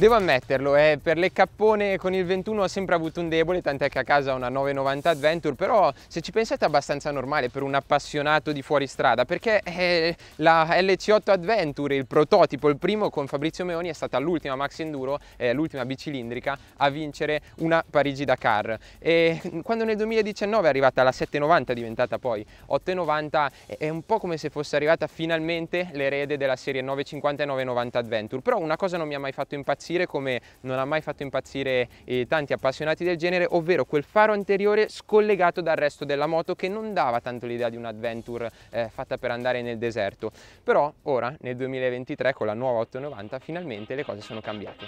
Devo ammetterlo, eh, per le cappone con il 21 ho sempre avuto un debole, tant'è che a casa ho una 990 Adventure, però se ci pensate è abbastanza normale per un appassionato di fuoristrada, perché eh, la LC8 Adventure, il prototipo, il primo con Fabrizio Meoni, è stata l'ultima Max Enduro, eh, l'ultima bicilindrica a vincere una Parigi Dakar. E quando nel 2019 è arrivata la 790, diventata poi 890, è un po' come se fosse arrivata finalmente l'erede della serie 950 e 990 Adventure, però una cosa non mi ha mai fatto impazzire impazzire come non ha mai fatto impazzire eh, tanti appassionati del genere, ovvero quel faro anteriore scollegato dal resto della moto che non dava tanto l'idea di un'adventure eh, fatta per andare nel deserto. Però ora, nel 2023, con la nuova 890, finalmente le cose sono cambiate.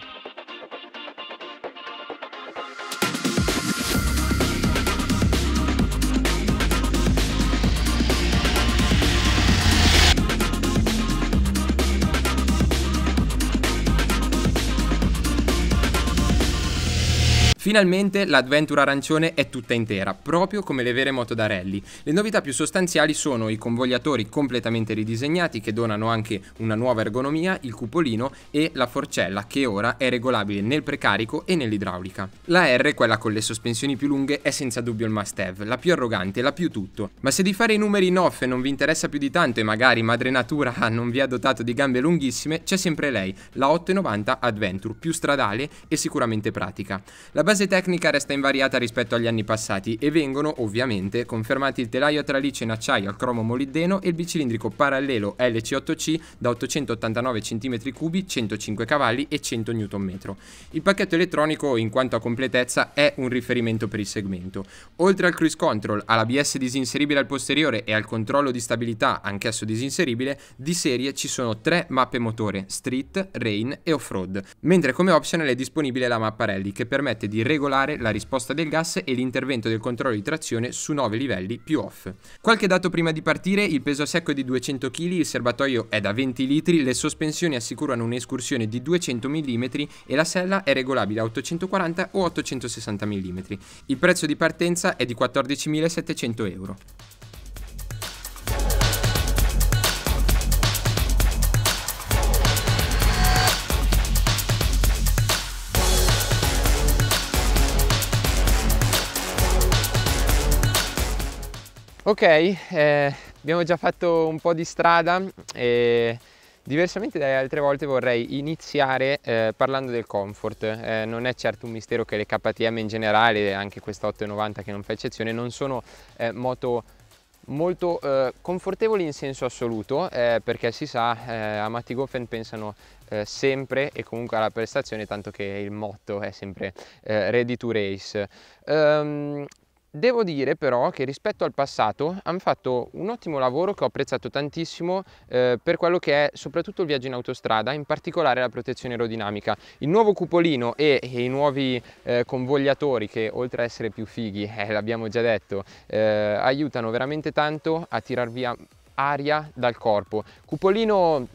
Finalmente l'Adventure arancione è tutta intera, proprio come le vere moto da rally. Le novità più sostanziali sono i convogliatori completamente ridisegnati che donano anche una nuova ergonomia, il cupolino e la forcella che ora è regolabile nel precarico e nell'idraulica. La R, quella con le sospensioni più lunghe, è senza dubbio il must have, la più arrogante, la più tutto. Ma se di fare i numeri in off non vi interessa più di tanto e magari madre natura non vi ha dotato di gambe lunghissime, c'è sempre lei, la 890 Adventure, più stradale e sicuramente pratica. La base tecnica resta invariata rispetto agli anni passati e vengono, ovviamente, confermati il telaio a tralice in acciaio al cromo molibdeno e il bicilindrico parallelo LC8C da 889 cm3, 105 cavalli e 100 Nm. Il pacchetto elettronico, in quanto a completezza, è un riferimento per il segmento. Oltre al cruise control, all'ABS disinseribile al posteriore e al controllo di stabilità, anch'esso disinseribile, di serie ci sono tre mappe motore, street, rain e off-road, mentre come optional è disponibile la mappa rally che permette di regolare la risposta del gas e l'intervento del controllo di trazione su 9 livelli più off. Qualche dato prima di partire, il peso a secco è di 200 kg, il serbatoio è da 20 litri, le sospensioni assicurano un'escursione di 200 mm e la sella è regolabile a 840 o 860 mm. Il prezzo di partenza è di 14.700 euro. Ok, eh, abbiamo già fatto un po' di strada e diversamente dalle altre volte vorrei iniziare eh, parlando del comfort. Eh, non è certo un mistero che le KTM in generale, anche questa 890 che non fa eccezione, non sono eh, moto molto eh, confortevoli in senso assoluto eh, perché si sa a Matti Goffen pensano sempre e comunque alla prestazione tanto che il motto è sempre ready to race um, Devo dire però che rispetto al passato hanno fatto un ottimo lavoro che ho apprezzato tantissimo eh, per quello che è soprattutto il viaggio in autostrada, in particolare la protezione aerodinamica. Il nuovo cupolino e, e i nuovi eh, convogliatori che oltre a essere più fighi, eh, l'abbiamo già detto, eh, aiutano veramente tanto a tirar via aria dal corpo. Cupolino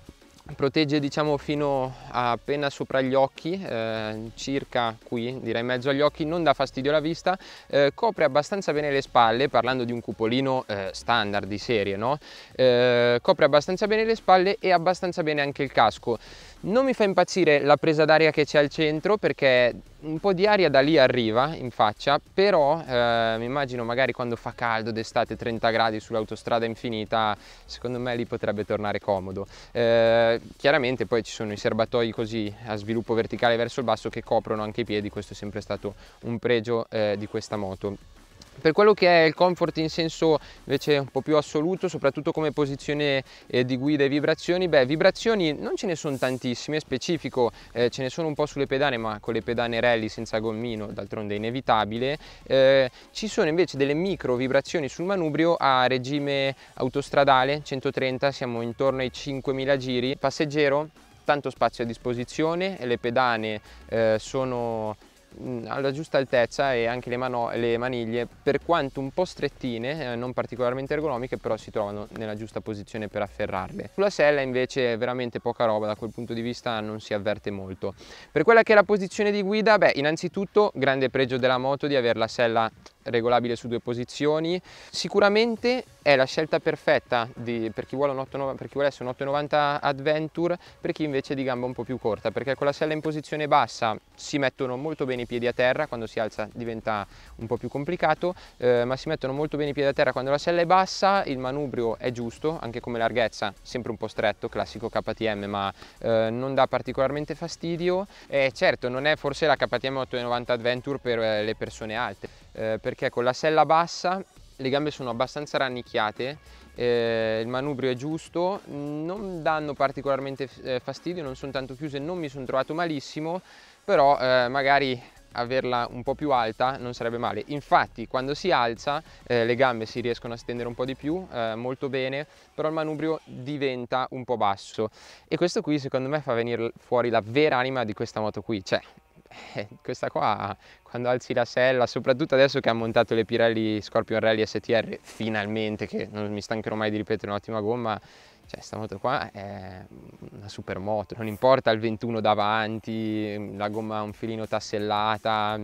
protegge diciamo fino appena sopra gli occhi eh, circa qui direi in mezzo agli occhi non dà fastidio alla vista eh, copre abbastanza bene le spalle parlando di un cupolino eh, standard di serie no? Eh, copre abbastanza bene le spalle e abbastanza bene anche il casco non mi fa impazzire la presa d'aria che c'è al centro perché un po' di aria da lì arriva in faccia, però eh, mi immagino magari quando fa caldo d'estate 30 gradi sull'autostrada infinita, secondo me lì potrebbe tornare comodo. Eh, chiaramente poi ci sono i serbatoi così a sviluppo verticale verso il basso che coprono anche i piedi, questo è sempre stato un pregio eh, di questa moto. Per quello che è il comfort in senso invece un po' più assoluto, soprattutto come posizione eh, di guida e vibrazioni, beh, vibrazioni non ce ne sono tantissime, specifico eh, ce ne sono un po' sulle pedane, ma con le pedane rally senza gommino, d'altronde è inevitabile. Eh, ci sono invece delle micro vibrazioni sul manubrio a regime autostradale, 130, siamo intorno ai 5.000 giri, passeggero tanto spazio a disposizione, le pedane eh, sono Mm, alla giusta altezza e anche le, le, maniglie per quanto un po' strettine eh, non particolarmente ergonomiche però si trovano nella giusta posizione per afferrarle sulla sella invece è veramente poca roba da quel punto di vista non si avverte molto per quella che è la posizione di guida beh innanzitutto grande pregio della moto di avere la sella regolabile su due posizioni. Sicuramente è la scelta perfetta di, per, chi vuole un 8, per chi volesse un 890 Adventure, per chi invece è di gamba un po' più corta, perché con la sella in posizione bassa si mettono molto bene i piedi a terra, quando si alza diventa un po' più complicato, eh, ma si mettono molto bene i piedi a terra quando la sella è bassa, il manubrio è giusto, anche come larghezza, sempre un po' stretto, classico KTM, ma eh, non dà particolarmente fastidio. E certo, non è forse la KTM 890 Adventure per eh, le persone alte, eh, perché con la sella bassa le gambe sono abbastanza rannicchiate, eh, il manubrio è giusto, non danno particolarmente eh, fastidio, non sono tanto chiuse, non mi sono trovato malissimo, però eh, magari averla un po' più alta non sarebbe male. Infatti quando si alza eh, le gambe si riescono a stendere un po' di più, eh, molto bene, però il manubrio diventa un po' basso e questo qui secondo me fa venire fuori la vera anima di questa moto qui, cioè eh, questa qua, quando alzi la sella, soprattutto adesso che ha montato le Pirelli Scorpion Rally STR, finalmente, che non mi stancherò mai di ripetere, un'ottima gomma, cioè sta moto qua è una super moto, non importa il 21 davanti, la gomma un filino tassellata,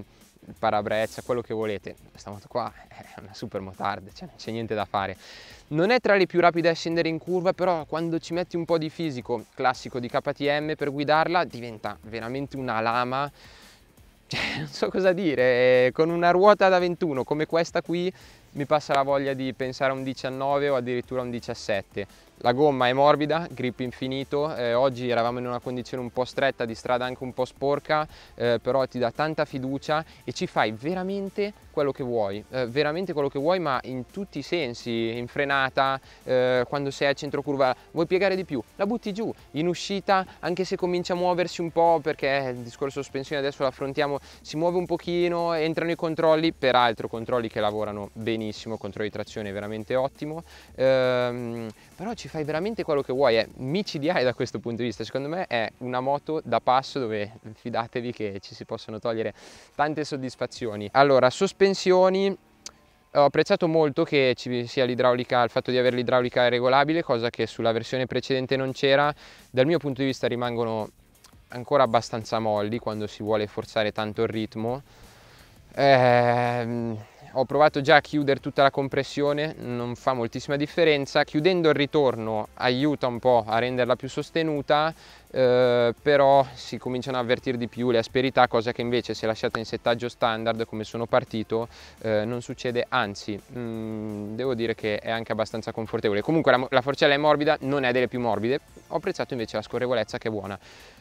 parabrezza, quello che volete. Questa moto qua è una super motard, cioè non c'è niente da fare. Non è tra le più rapide a scendere in curva, però quando ci metti un po' di fisico classico di KTM per guidarla diventa veramente una lama cioè, non so cosa dire, con una ruota da 21 come questa qui mi passa la voglia di pensare a un 19 o addirittura a un 17. La gomma è morbida, grip infinito, eh, oggi eravamo in una condizione un po' stretta, di strada anche un po' sporca, eh, però ti dà tanta fiducia e ci fai veramente quello che vuoi, eh, veramente quello che vuoi ma in tutti i sensi, in frenata, eh, quando sei a centro curva, vuoi piegare di più, la butti giù, in uscita anche se comincia a muoversi un po' perché eh, il discorso sospensione adesso lo affrontiamo, si muove un pochino, entrano i controlli, peraltro controlli che lavorano benissimo, controlli di trazione veramente ottimo, ehm, però ci fai veramente quello che vuoi, è eh. micidiale da questo punto di vista, secondo me è una moto da passo dove fidatevi che ci si possono togliere tante soddisfazioni. Allora, sospensioni, ho apprezzato molto che ci sia l'idraulica, il fatto di avere l'idraulica regolabile, cosa che sulla versione precedente non c'era. Dal mio punto di vista rimangono ancora abbastanza molli quando si vuole forzare tanto il ritmo. Ehm, ho provato già a chiudere tutta la compressione, non fa moltissima differenza, chiudendo il ritorno aiuta un po' a renderla più sostenuta, eh, però si cominciano a avvertire di più le asperità, cosa che invece se lasciata in settaggio standard come sono partito eh, non succede, anzi mh, mm, devo dire che è anche abbastanza confortevole. Comunque la, la forcella è morbida, non è delle più morbide, ho apprezzato invece la scorrevolezza che è buona.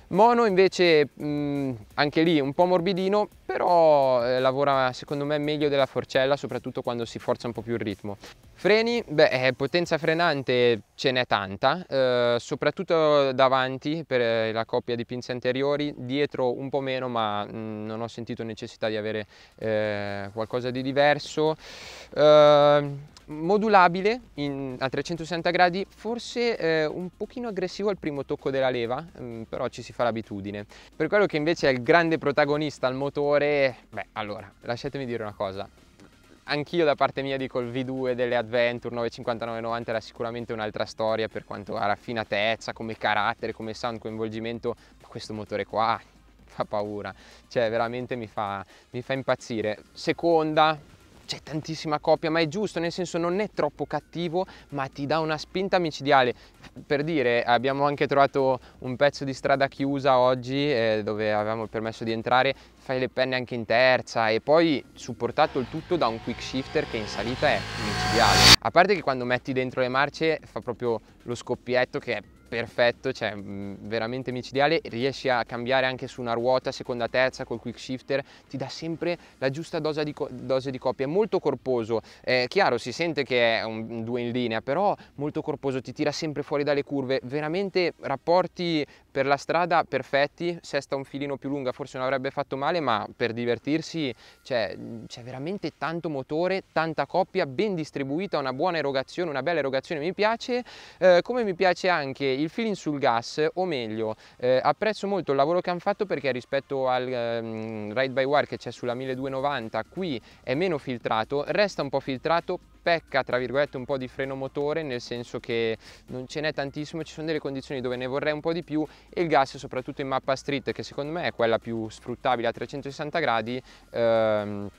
Mono invece mh, anche lì un po' morbidino, però eh, lavora secondo me meglio della forcella, soprattutto quando si forza un po' più il ritmo. Freni, beh, eh, potenza frenante ce n'è tanta, eh, soprattutto davanti per eh, la coppia di pinze anteriori, dietro un po' meno, ma mh, non ho sentito necessità di avere eh, qualcosa di diverso. Ehm, modulabile in, a 360 gradi, forse eh, un pochino aggressivo al primo tocco della leva, mh, mm, però ci si fa l'abitudine. Per quello che invece è il grande protagonista, al motore, beh allora lasciatemi dire una cosa, anch'io da parte mia dico il V2 delle Adventure 95990 era sicuramente un'altra storia per quanto ha raffinatezza, come carattere, come sound coinvolgimento, ma questo motore qua fa paura, cioè veramente mi fa, mi fa impazzire. Seconda, c'è tantissima copia, ma è giusto, nel senso non è troppo cattivo, ma ti dà una spinta micidiale. Per dire, abbiamo anche trovato un pezzo di strada chiusa oggi, eh, dove avevamo il permesso di entrare, fai le penne anche in terza e poi supportato il tutto da un quick shifter che in salita è micidiale. A parte che quando metti dentro le marce fa proprio lo scoppietto che è perfetto, cioè veramente micidiale, riesci a cambiare anche su una ruota, seconda, terza, col quick shifter, ti dà sempre la giusta dose di, co dose di coppia, è molto corposo, è chiaro si sente che è un due in linea, però molto corposo, ti tira sempre fuori dalle curve, veramente rapporti per la strada perfetti, sesta un filino più lunga forse non avrebbe fatto male, ma per divertirsi c'è, cioè, c'è veramente tanto motore, tanta coppia ben distribuita, una buona erogazione, una bella erogazione mi piace, eh, come mi piace anche il feeling sul gas o meglio eh, apprezzo molto il lavoro che hanno fatto perché rispetto al ehm, ride by wire che c'è sulla 1290 qui è meno filtrato resta un po' filtrato pecca tra virgolette un po' di freno motore nel senso che non ce n'è tantissimo ci sono delle condizioni dove ne vorrei un po' di più e il gas soprattutto in mappa street che secondo me è quella più sfruttabile a 360 gradi ehm,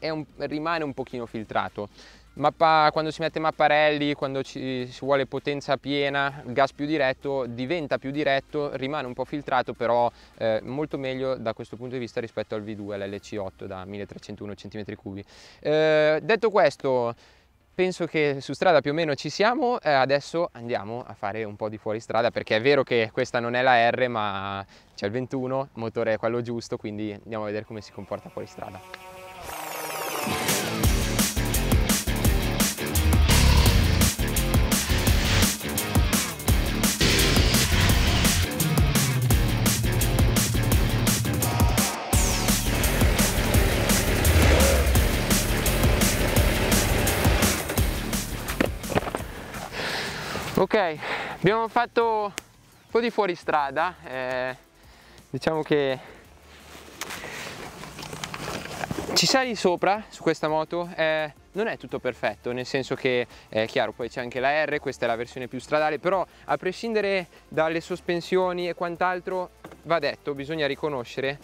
un, rimane un pochino filtrato Mappa, quando si mette Mapparelli, quando ci, si vuole potenza piena, il gas più diretto diventa più diretto, rimane un po' filtrato però eh, molto meglio da questo punto di vista rispetto al V2, l'LC8 da 1301 cm3. Eh, detto questo, penso che su strada più o meno ci siamo, eh, adesso andiamo a fare un po' di fuoristrada perché è vero che questa non è la R ma c'è il 21, il motore è quello giusto, quindi andiamo a vedere come si comporta fuoristrada. strada. ok abbiamo fatto un po' di fuoristrada eh, diciamo che ci sali sopra su questa moto eh, non è tutto perfetto nel senso che è eh, chiaro poi c'è anche la R questa è la versione più stradale però a prescindere dalle sospensioni e quant'altro va detto bisogna riconoscere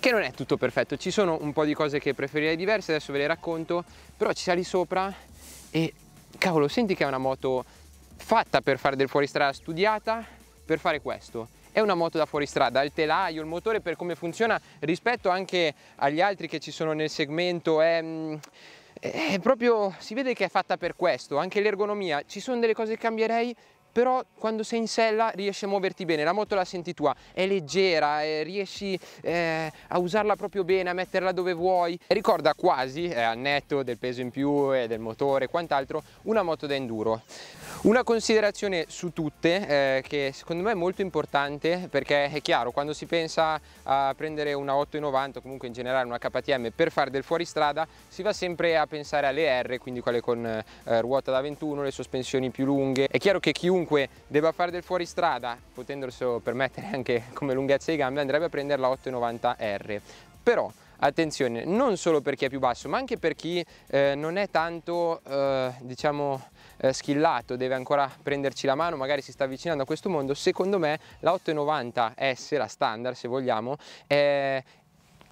che non è tutto perfetto ci sono un po' di cose che preferirei diverse adesso ve le racconto però ci sali sopra e cavolo senti che è una moto fatta per fare del fuoristrada studiata per fare questo è una moto da fuoristrada, il telaio, il motore per come funziona rispetto anche agli altri che ci sono nel segmento è, mm, è proprio, si vede che è fatta per questo, anche l'ergonomia, ci sono delle cose che cambierei però quando sei in sella riesci a muoverti bene, la moto la senti tua, è leggera, eh, riesci eh, a usarla proprio bene, a metterla dove vuoi. E ricorda quasi, eh, al netto del peso in più e eh, del motore e quant'altro, una moto da enduro. Una considerazione su tutte eh, che secondo me è molto importante perché è chiaro, quando si pensa a prendere una 890 o comunque in generale una KTM per fare del fuoristrada si va sempre a pensare alle R, quindi quelle con eh, ruota da 21, le sospensioni più lunghe. È chiaro che chiunque chiunque debba fare del fuoristrada, potendoselo permettere anche come lunghezza di gambe, andrebbe a prenderla 8,90R. Però attenzione, non solo per chi è più basso, ma anche per chi eh, non è tanto, eh, diciamo, eh, schillato, deve ancora prenderci la mano, magari si sta avvicinando a questo mondo, secondo me la 890S, la standard se vogliamo, è,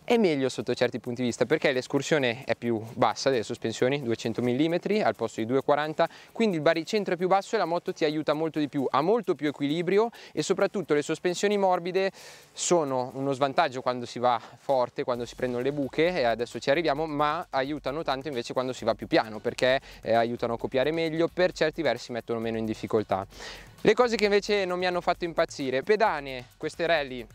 è meglio sotto certi punti di vista perché l'escursione è più bassa delle sospensioni, 200 mm al posto di 2,40, quindi il baricentro è più basso e la moto ti aiuta molto di più, ha molto più equilibrio e soprattutto le sospensioni morbide sono uno svantaggio quando si va forte, quando si prendono le buche e adesso ci arriviamo, ma aiutano tanto invece quando si va più piano perché eh, aiutano a copiare meglio, per certi versi mettono meno in difficoltà. Le cose che invece non mi hanno fatto impazzire, pedane, queste rally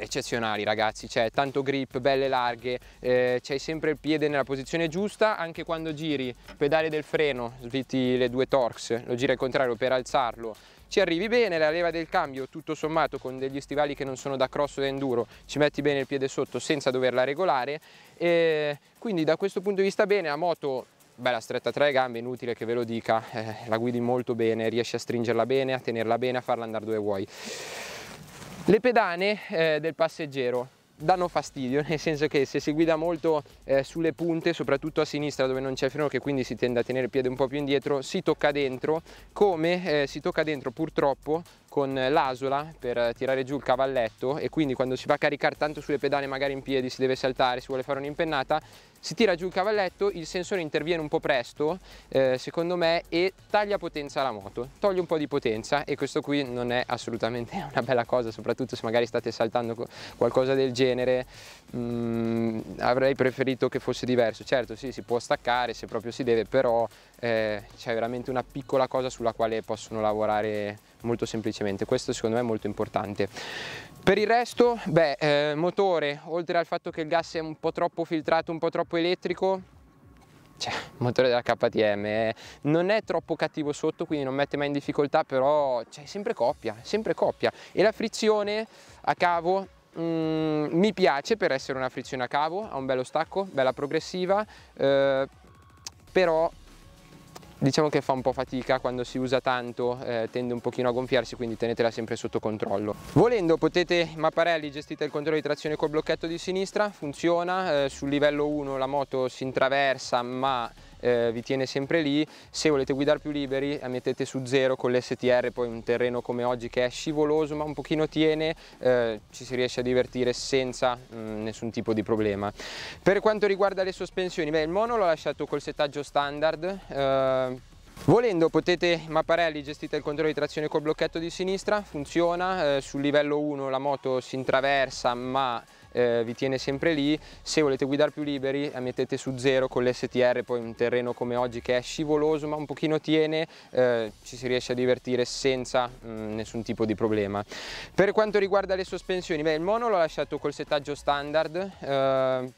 eccezionali ragazzi, c'è tanto grip, belle larghe, eh, c'hai sempre il piede nella posizione giusta, anche quando giri pedale del freno, sviti le due torx, lo giri al contrario per alzarlo, ci arrivi bene, la leva del cambio tutto sommato con degli stivali che non sono da cross o da enduro, ci metti bene il piede sotto senza doverla regolare, e quindi da questo punto di vista bene, la moto bella stretta tra le gambe, inutile che ve lo dica, eh, la guidi molto bene, riesci a stringerla bene, a tenerla bene, a farla andare dove vuoi. Le pedane eh, del passeggero danno fastidio, nel senso che se si guida molto eh, sulle punte, soprattutto a sinistra dove non c'è freno, che quindi si tende a tenere il piede un po' più indietro, si tocca dentro, come eh, si tocca dentro purtroppo con l'asola per tirare giù il cavalletto e quindi quando si va a caricare tanto sulle pedane magari in piedi si deve saltare, si vuole fare un'impennata, si tira giù il cavalletto, il sensore interviene un po' presto eh, secondo me e taglia potenza alla moto, toglie un po' di potenza e questo qui non è assolutamente una bella cosa soprattutto se magari state saltando qualcosa del genere mm, avrei preferito che fosse diverso, certo sì si può staccare se proprio si deve però eh, c'è veramente una piccola cosa sulla quale possono lavorare molto semplicemente, questo secondo me è molto importante. Per il resto, beh, eh, motore, oltre al fatto che il gas è un po' troppo filtrato, un po' troppo elettrico, cioè, motore della KTM, eh, non è troppo cattivo sotto, quindi non mette mai in difficoltà, però cioè, sempre coppia, sempre coppia. E la frizione a cavo mm, mi piace per essere una frizione a cavo, ha un bello stacco, bella progressiva, eh, però diciamo che fa un po' fatica quando si usa tanto eh, tende un pochino a gonfiarsi quindi tenetela sempre sotto controllo volendo potete Mapparelli gestite il controllo di trazione col blocchetto di sinistra funziona eh, sul livello 1 la moto si intraversa ma eh, vi tiene sempre lì, se volete guidare più liberi mettete su zero con l'STR, poi un terreno come oggi che è scivoloso ma un pochino tiene, eh, ci si riesce a divertire senza mh, mm, nessun tipo di problema. Per quanto riguarda le sospensioni, beh, il mono l'ho lasciato col settaggio standard, eh, Volendo potete, Mapparelli gestite il controllo di trazione col blocchetto di sinistra, funziona, eh, sul livello 1 la moto si intraversa ma eh, vi tiene sempre lì. Se volete guidare più liberi mettete su zero con l'STR, poi un terreno come oggi che è scivoloso ma un pochino tiene, eh, ci si riesce a divertire senza mh, mm, nessun tipo di problema. Per quanto riguarda le sospensioni, beh, il mono l'ho lasciato col settaggio standard, eh,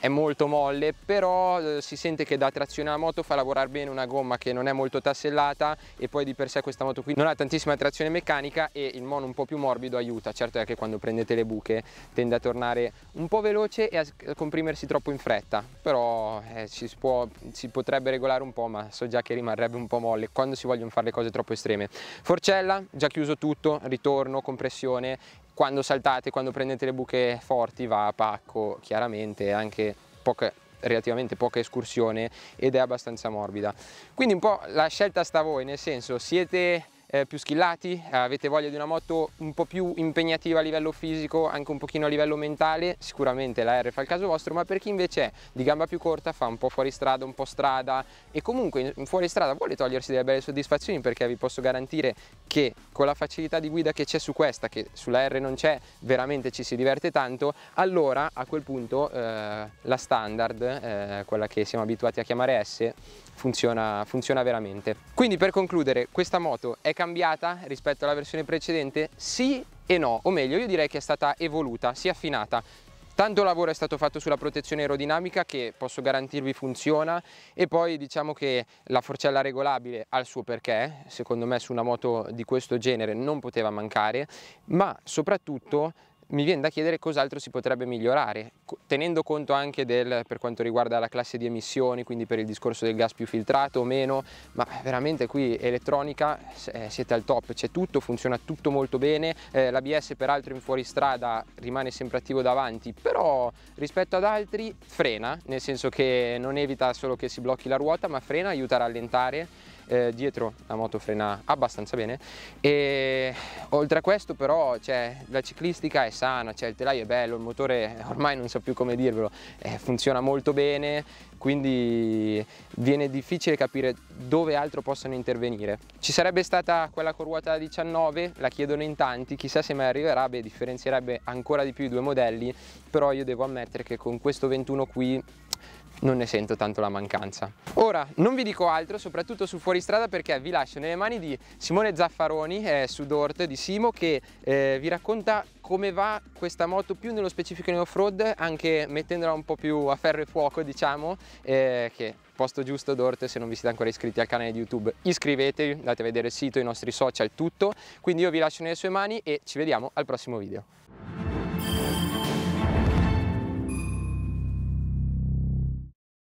è molto molle però eh, si sente che da trazione alla moto fa lavorare bene una gomma che non è molto tassellata e poi di per sé questa moto qui non ha tantissima trazione meccanica e il mono un po' più morbido aiuta certo è che quando prendete le buche tende a tornare un po' veloce e a comprimersi troppo in fretta però eh, si, può, si potrebbe regolare un po' ma so già che rimarrebbe un po' molle quando si vogliono fare le cose troppo estreme forcella già chiuso tutto ritorno compressione quando saltate, quando prendete le buche forti va a pacco chiaramente, anche poche, relativamente poca escursione ed è abbastanza morbida. Quindi un po' la scelta sta a voi, nel senso siete eh, più schillati, avete voglia di una moto un po' più impegnativa a livello fisico, anche un pochino a livello mentale, sicuramente la R fa il caso vostro, ma per chi invece è di gamba più corta fa un po' fuori strada, un po' strada e comunque in fuori strada vuole togliersi delle belle soddisfazioni perché vi posso garantire che con la facilità di guida che c'è su questa, che sulla R non c'è, veramente ci si diverte tanto, allora a quel punto eh, la standard, eh, quella che siamo abituati a chiamare S, funziona, funziona veramente. Quindi per concludere, questa moto è cambiata rispetto alla versione precedente? Sì e no, o meglio io direi che è stata evoluta, si è affinata, Tanto lavoro è stato fatto sulla protezione aerodinamica che posso garantirvi funziona e poi diciamo che la forcella regolabile ha il suo perché, secondo me su una moto di questo genere non poteva mancare, ma soprattutto mi viene da chiedere cos'altro si potrebbe migliorare, tenendo conto anche del, per quanto riguarda la classe di emissioni, quindi per il discorso del gas più filtrato o meno, ma veramente qui elettronica eh, siete al top, c'è tutto, funziona tutto molto bene, eh, l'ABS peraltro in fuoristrada rimane sempre attivo davanti, però rispetto ad altri frena, nel senso che non evita solo che si blocchi la ruota, ma frena, aiuta a rallentare, eh, dietro la moto frena abbastanza bene e oltre a questo però cioè, la ciclistica è sana, cioè, il telaio è bello, il motore ormai non so più come dirvelo, eh, funziona molto bene quindi viene difficile capire dove altro possono intervenire. Ci sarebbe stata quella con ruota 19, la chiedono in tanti, chissà se mai arriverà, beh differenzierebbe ancora di più i due modelli, però io devo ammettere che con questo 21 qui non ne sento tanto la mancanza. Ora non vi dico altro soprattutto su fuoristrada perché vi lascio nelle mani di Simone Zaffaroni eh, su Dort di Simo che eh, vi racconta come va questa moto più nello specifico in off-road anche mettendola un po' più a ferro e fuoco diciamo eh, che posto giusto Dort se non vi siete ancora iscritti al canale di YouTube iscrivetevi andate a vedere il sito, i nostri social, tutto quindi io vi lascio nelle sue mani e ci vediamo al prossimo video.